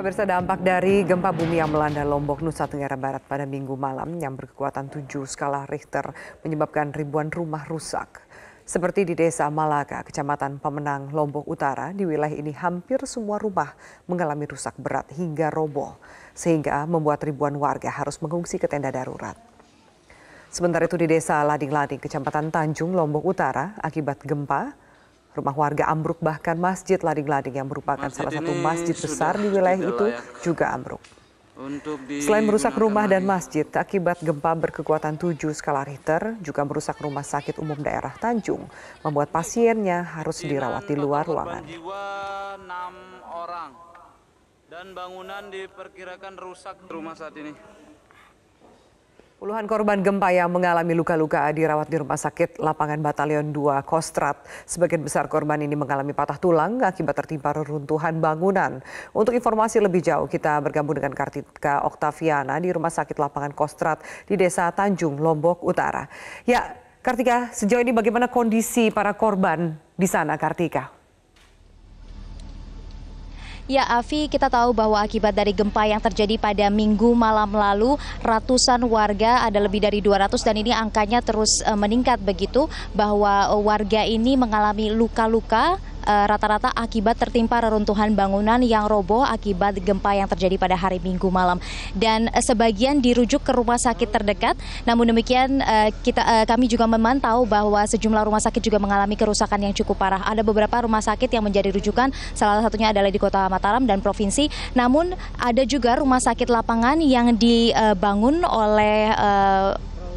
Pemirsa dampak dari gempa bumi yang melanda Lombok, Nusa Tenggara Barat pada minggu malam yang berkekuatan 7 skala Richter menyebabkan ribuan rumah rusak. Seperti di desa Malaka, kecamatan Pemenang, Lombok Utara, di wilayah ini hampir semua rumah mengalami rusak berat hingga roboh, sehingga membuat ribuan warga harus mengungsi ke tenda darurat. Sementara itu di desa Lading-Lading, kecamatan Tanjung, Lombok Utara, akibat gempa, Rumah warga ambruk bahkan masjid Lading-Lading yang merupakan masjid salah satu masjid besar di wilayah itu juga ambruk. Selain merusak rumah dan masjid, akibat gempa berkekuatan 7 skala Richter juga merusak rumah sakit umum daerah Tanjung, membuat pasiennya harus dirawat di luar ruangan. Dan bangunan diperkirakan rusak rumah saat ini. Puluhan korban gempa yang mengalami luka-luka dirawat di Rumah Sakit Lapangan Batalion 2 Kostrat. Sebagian besar korban ini mengalami patah tulang akibat tertimpa reruntuhan bangunan. Untuk informasi lebih jauh, kita bergabung dengan Kartika Oktaviana di Rumah Sakit Lapangan Kostrat di Desa Tanjung, Lombok Utara. Ya, Kartika, sejauh ini bagaimana kondisi para korban di sana, Kartika? Ya, Afi, kita tahu bahwa akibat dari gempa yang terjadi pada minggu malam lalu, ratusan warga ada lebih dari 200 dan ini angkanya terus eh, meningkat begitu bahwa eh, warga ini mengalami luka-luka Eh, rata-rata akibat tertimpa reruntuhan bangunan yang roboh akibat gempa yang terjadi pada hari Minggu malam dan eh, sebagian dirujuk ke rumah sakit terdekat. Namun demikian eh, kita kami juga memantau bahwa sejumlah rumah sakit juga mengalami kerusakan yang cukup parah. Ada beberapa rumah sakit yang menjadi rujukan, salah satunya adalah di Kota Mataram dan provinsi. Namun ada juga rumah sakit lapangan yang dibangun oleh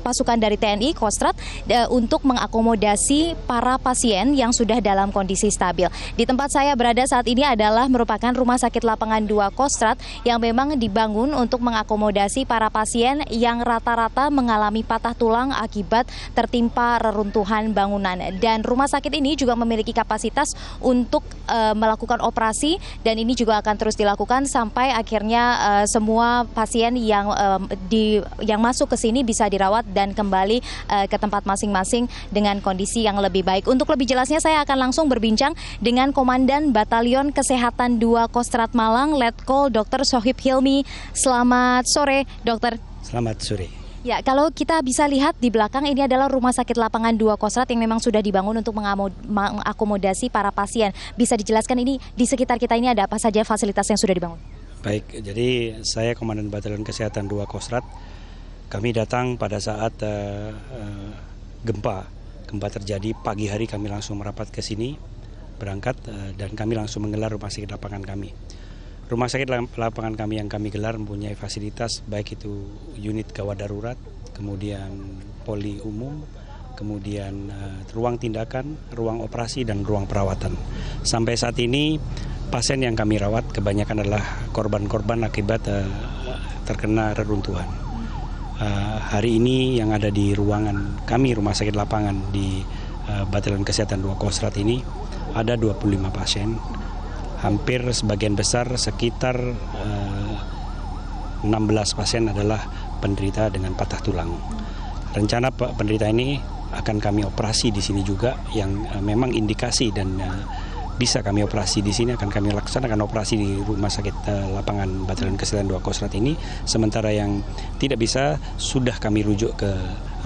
pasukan dari TNI Kostrad e, untuk mengakomodasi para pasien yang sudah dalam kondisi stabil. Di tempat saya berada saat ini adalah merupakan Rumah Sakit Lapangan 2 Kostrad yang memang dibangun untuk mengakomodasi para pasien yang rata-rata mengalami patah tulang akibat tertimpa reruntuhan bangunan. Dan rumah sakit ini juga memiliki kapasitas untuk e, melakukan operasi dan ini juga akan terus dilakukan sampai akhirnya e, semua pasien yang e, di yang masuk ke sini bisa dirawat dan kembali uh, ke tempat masing-masing dengan kondisi yang lebih baik. Untuk lebih jelasnya saya akan langsung berbincang dengan Komandan Batalion Kesehatan 2 Kostrat Malang, Letkol Dr. Sohib Hilmi. Selamat sore, Dokter. Selamat sore. Ya, kalau kita bisa lihat di belakang ini adalah rumah sakit lapangan dua Kostrat yang memang sudah dibangun untuk mengakomodasi para pasien. Bisa dijelaskan ini di sekitar kita ini ada apa saja fasilitas yang sudah dibangun? Baik, jadi saya Komandan Batalion Kesehatan 2 Kostrat. Kami datang pada saat uh, uh, gempa gempa terjadi pagi hari kami langsung merapat ke sini berangkat uh, dan kami langsung menggelar rumah sakit lapangan kami. Rumah sakit lapangan kami yang kami gelar mempunyai fasilitas baik itu unit gawat darurat, kemudian poli umum, kemudian uh, ruang tindakan, ruang operasi dan ruang perawatan. Sampai saat ini pasien yang kami rawat kebanyakan adalah korban-korban akibat terkena reruntuhan. Eh, hari ini yang ada di ruangan kami rumah sakit lapangan di Batalan eh, Batalion Kesehatan 2 Kostrat ini ada 25 pasien. Hampir sebagian besar sekitar 16 eh, pasien adalah penderita dengan patah tulang. Rencana penderita ini akan kami operasi di sini juga yang memang indikasi dan bisa kami operasi di sini akan kami laksanakan operasi di rumah sakit uh, lapangan Batalion Kesehatan 2 Kosrat ini sementara yang tidak bisa sudah kami rujuk ke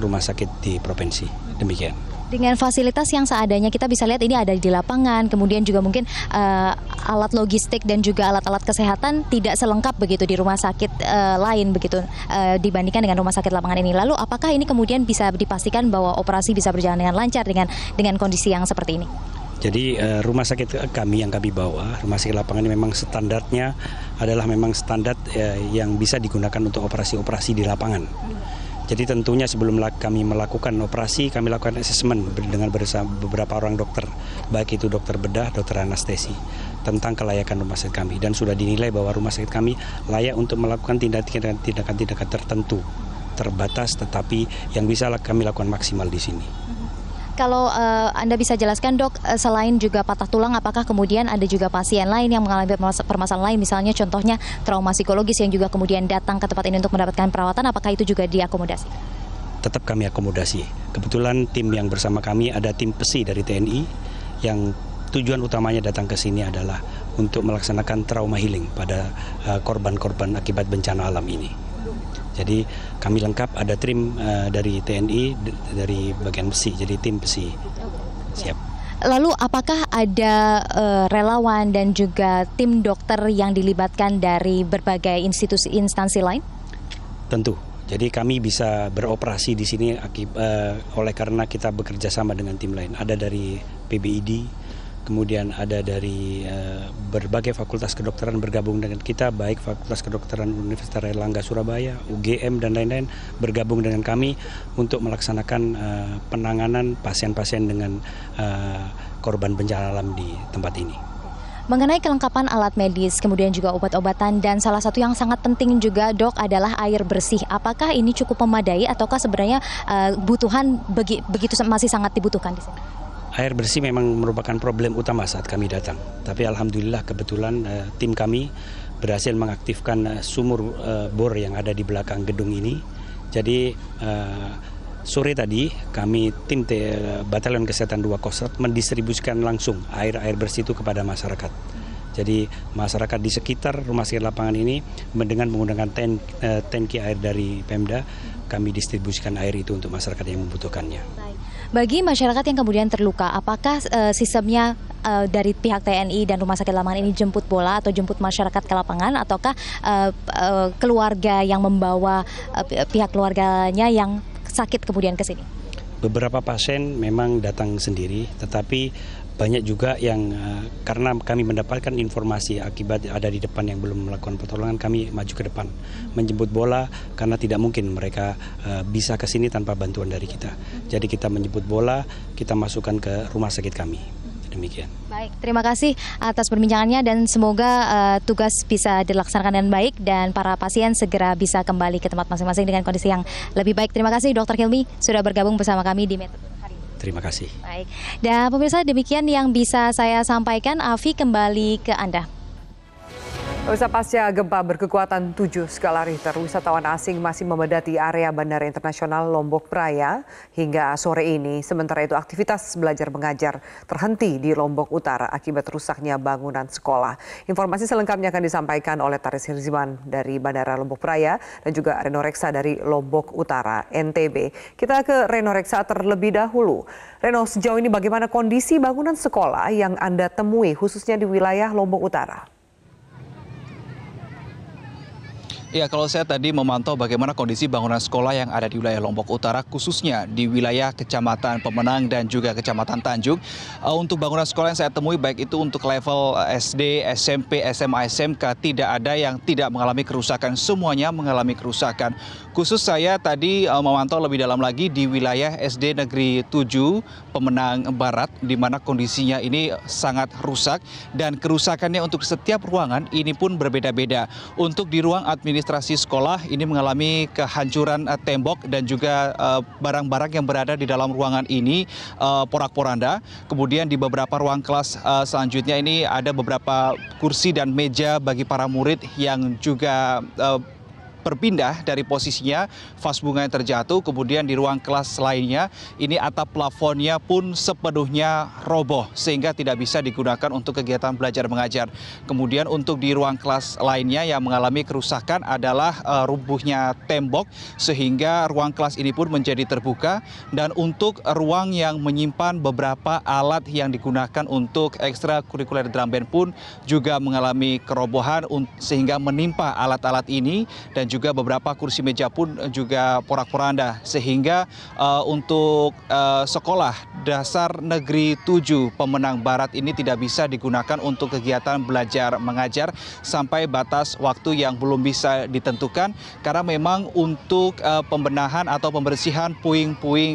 rumah sakit di provinsi demikian dengan fasilitas yang seadanya kita bisa lihat ini ada di lapangan kemudian juga mungkin uh, alat logistik dan juga alat-alat kesehatan tidak selengkap begitu di rumah sakit uh, lain begitu uh, dibandingkan dengan rumah sakit lapangan ini lalu apakah ini kemudian bisa dipastikan bahwa operasi bisa berjalan dengan lancar dengan dengan kondisi yang seperti ini jadi eh, rumah sakit kami yang kami bawa, rumah sakit lapangan ini memang standarnya adalah memang standar eh, yang bisa digunakan untuk operasi-operasi di lapangan. Jadi tentunya sebelum kami melakukan operasi, kami lakukan asesmen dengan beberapa orang dokter, baik itu dokter bedah, dokter anestesi, tentang kelayakan rumah sakit kami. Dan sudah dinilai bahwa rumah sakit kami layak untuk melakukan tindakan-tindakan tertentu, terbatas tetapi yang bisa kami lakukan maksimal di sini. Kalau uh, Anda bisa jelaskan dok, eh, selain juga patah tulang, apakah kemudian ada juga pasien lain yang mengalami permasalahan lain, misalnya contohnya trauma psikologis yang juga kemudian datang ke tempat ini untuk mendapatkan perawatan, apakah itu juga diakomodasi? Tetap kami akomodasi. Kebetulan tim yang bersama kami ada tim PESI dari TNI yang tujuan utamanya datang ke sini adalah untuk melaksanakan trauma healing pada eh, korban-korban akibat bencana alam ini. Jadi kami lengkap ada trim uh, dari TNI dari bagian besi, jadi tim besi. Siap. Lalu apakah ada uh, relawan dan juga tim dokter yang dilibatkan dari berbagai institusi instansi lain? Tentu. Jadi kami bisa beroperasi di sini uh, oleh karena kita bekerja sama dengan tim lain. Ada dari PBID, kemudian ada dari eh, berbagai fakultas kedokteran bergabung dengan kita, baik Fakultas Kedokteran Universitas Erlangga Surabaya, UGM dan lain-lain bergabung dengan kami untuk melaksanakan eh, penanganan pasien-pasien dengan eh, korban bencana alam di tempat ini. Mengenai kelengkapan alat medis, kemudian juga obat-obatan, dan salah satu yang sangat penting juga dok adalah air bersih. Apakah ini cukup memadai ataukah sebenarnya uh, butuhan begi, begitu masih sangat dibutuhkan di sini? air bersih memang merupakan problem utama saat kami datang. Tapi alhamdulillah kebetulan uh, tim kami berhasil mengaktifkan uh, sumur uh, bor yang ada di belakang gedung ini. Jadi uh, sore tadi kami tim te, Batalion Kesehatan 2 Kostrat mendistribusikan langsung air-air bersih itu kepada masyarakat. Jadi masyarakat di sekitar rumah sakit lapangan ini dengan menggunakan ten, uh, tanki air dari Pemda, kami distribusikan air itu untuk masyarakat yang membutuhkannya. Bagi masyarakat yang kemudian terluka, apakah uh, sistemnya uh, dari pihak TNI dan Rumah Sakit Lamongan ini jemput bola atau jemput masyarakat ke lapangan ataukah uh, uh, keluarga yang membawa uh, pihak keluarganya yang sakit kemudian ke sini? Beberapa pasien memang datang sendiri, tetapi banyak juga yang eh, karena kami mendapatkan informasi akibat ada di depan yang belum melakukan pertolongan kami maju ke depan menjemput bola karena tidak mungkin mereka eh, bisa ke sini tanpa bantuan dari kita. Jadi kita menjemput bola, kita masukkan ke rumah sakit kami. Demikian. Baik, terima kasih atas perbincangannya dan semoga eh, tugas bisa dilaksanakan dengan baik dan para pasien segera bisa kembali ke tempat masing-masing dengan kondisi yang lebih baik. Terima kasih Dokter Hilmi sudah bergabung bersama kami di Metro. Terima kasih. Baik. Dan pemirsa demikian yang bisa saya sampaikan. Afi kembali ke Anda. Usai pasca gempa berkekuatan 7 skala Richter, wisatawan asing masih memedati area Bandara Internasional Lombok Praya hingga sore ini. Sementara itu aktivitas belajar mengajar terhenti di Lombok Utara akibat rusaknya bangunan sekolah. Informasi selengkapnya akan disampaikan oleh Taris Hirziman dari Bandara Lombok Praya dan juga Reno Reksa dari Lombok Utara, NTB. Kita ke Reno Reksa terlebih dahulu. Reno, sejauh ini bagaimana kondisi bangunan sekolah yang Anda temui khususnya di wilayah Lombok Utara? Ya, kalau saya tadi memantau bagaimana kondisi bangunan sekolah yang ada di wilayah Lombok Utara, khususnya di wilayah Kecamatan Pemenang dan juga Kecamatan Tanjung. Eh, untuk bangunan sekolah yang saya temui, baik itu untuk level eh, SD, SMP, SMA, SMK, tidak ada yang tidak mengalami kerusakan. Semuanya mengalami kerusakan. Khusus saya tadi eh, memantau lebih dalam lagi di wilayah SD Negeri 7 Pemenang Barat, di mana kondisinya ini sangat rusak. Dan kerusakannya untuk setiap ruangan ini pun berbeda-beda. Untuk di ruang administrasi, administrasi sekolah ini mengalami kehancuran eh, tembok dan juga eh, barang-barang yang berada di dalam ruangan ini eh, porak-poranda. Kemudian di beberapa ruang kelas selanjutnya ini ada beberapa kursi dan meja bagi para murid yang juga berpindah dari posisinya, vas bunga yang terjatuh, kemudian di ruang kelas lainnya, ini atap plafonnya pun sepenuhnya roboh, sehingga tidak bisa digunakan untuk kegiatan belajar mengajar. Kemudian untuk di ruang kelas lainnya yang mengalami kerusakan adalah uh, rubuhnya tembok, sehingga ruang kelas ini pun menjadi terbuka, dan untuk ruang yang menyimpan beberapa alat yang digunakan untuk ekstrakurikuler drum band pun juga mengalami kerobohan sehingga menimpa alat-alat ini dan juga juga beberapa kursi meja pun juga porak-poranda sehingga eh, untuk eh, sekolah dasar negeri tujuh pemenang barat ini tidak bisa digunakan untuk kegiatan belajar mengajar sampai batas waktu yang belum bisa ditentukan karena memang untuk eh, pembenahan atau pembersihan puing-puing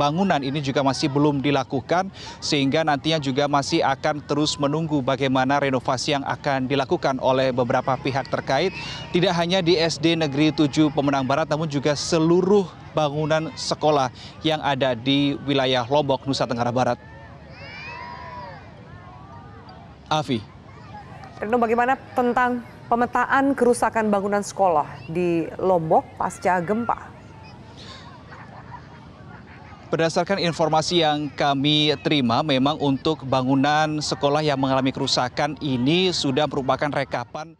bangunan ini juga masih belum dilakukan sehingga nantinya juga masih akan terus menunggu bagaimana renovasi yang akan dilakukan oleh beberapa pihak terkait tidak hanya di SD SD Negeri 7 Pemenang Barat namun juga seluruh bangunan sekolah yang ada di wilayah Lombok, Nusa Tenggara Barat. Afi. Reno, bagaimana tentang pemetaan kerusakan bangunan sekolah di Lombok pasca gempa? Berdasarkan informasi yang kami terima, memang untuk bangunan sekolah yang mengalami kerusakan ini sudah merupakan rekapan.